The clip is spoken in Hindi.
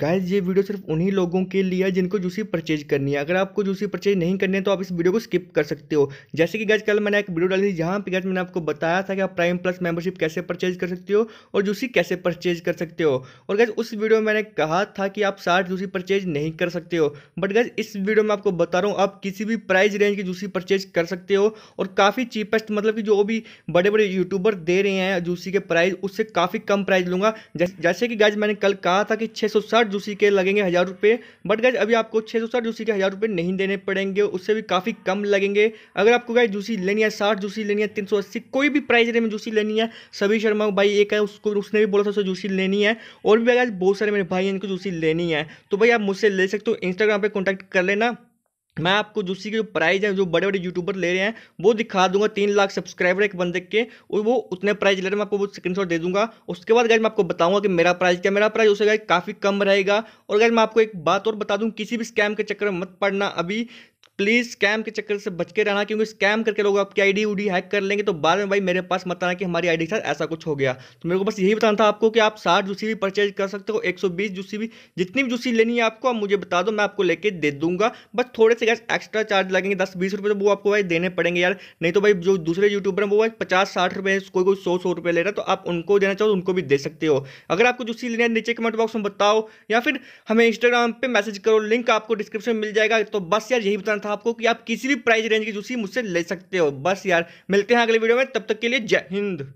गाइज ये वीडियो सिर्फ उन्हीं लोगों के लिए है जिनको जूसी परचेज करनी है अगर आपको जूसी परचेज नहीं करनी है तो आप इस वीडियो को स्किप कर सकते हो जैसे कि गैज कल मैंने एक वीडियो डाली थी जहाँ पे गैज मैंने आपको बताया था कि आप प्राइम प्लस मेंबरशिप कैसे परचेज कर सकते हो और जूसी कैसे परचेज कर सकते हो और गैज उस वीडियो में मैंने कहा था कि आप साठ जूसी परचेज नहीं कर सकते हो बट गैज इस वीडियो में आपको बता रहा हूँ आप किसी भी प्राइस रेंज की जूसी परचेज कर सकते हो और काफ़ी चीपेस्ट मतलब कि जो भी बड़े बड़े यूट्यूबर दे रहे हैं जूसी के प्राइस उससे काफ़ी कम प्राइस लूँगा जैसे कि गाइज मैंने कल कहा था कि छः साठ जूसी के लगेंगे हज़ार रुपये बट गैज अभी आपको छः सौ साठ जूसी के हज़ार रुपये नहीं देने पड़ेंगे उससे भी काफ़ी कम लगेंगे अगर आपको गाय जूसी लेनी है साठ जूसी लेनी है तीन सौ अस्सी कोई भी प्राइस रेंज में जूसी लेनी है सभी शर्मा भाई एक है उसको उसने भी बोला था उससे जूसी लेनी है और भी गाइज बहुत सारे मेरे भाई हैं इनको जूसी लेनी है तो भाई आप मुझसे ले सकते हो इंस्टाग्राम पर कॉन्टैक्ट कर लेना मैं आपको जो के जो प्राइज़ हैं जो बड़े बड़े यूट्यूबर ले रहे हैं वो दिखा दूंगा तीन लाख सब्सक्राइबर एक बंदे के और वो उतने प्राइज ले रहे हैं मैं आपको वो स्क्रीनशॉट दे दूंगा उसके बाद गैज मैं आपको बताऊंगा कि मेरा प्राइज क्या मेरा प्राइज उसे गाय काफ़ी कम रहेगा और गैज मैं आपको एक बात और बता दूँ किसी भी स्कैम के चक्कर में मत पड़ना अभी प्लीज़ स्कैम के चक्कर से बच के रहना क्योंकि स्कैम करके लोग आपकी आईडी उडी हैक कर लेंगे तो बाद में भाई मेरे पास मत आना कि हमारी आईडी के साथ ऐसा कुछ हो गया तो मेरे को बस यही बताना था आपको कि आप साठ जूसी भी परचेज कर सकते हो एक सौ बीस जूसी भी जितनी भी जूसी लेनी है आपको आप मुझे बता दो मैं आपको लेके दे दूंगा बस थोड़े से गैस एक्स्ट्रा चार्ज लगेंगे दस बीस रुपये तो वो आपको भाई देने पड़ेंगे यार नहीं तो भाई जो दूसरे यूट्यूबर हैं वो भाई पचास साठ रुपये कोई कोई सौ सौ रुपये ले रहा है तो आप उनको देना चाहो तो उनको भी दे सकते हो अगर आपको जूसी लेना है नीचे कमेंट बॉक्स में बताओ या फिर हमें इंस्टाग्राम पर मैसेज करो लिंक आपको डिस्क्रिप्शन में मिल जाएगा तो बस यार यही बताना था आपको कि आप किसी भी प्राइस रेंज की जूसी मुझसे ले सकते हो बस यार मिलते हैं अगले वीडियो में तब तक के लिए जय हिंद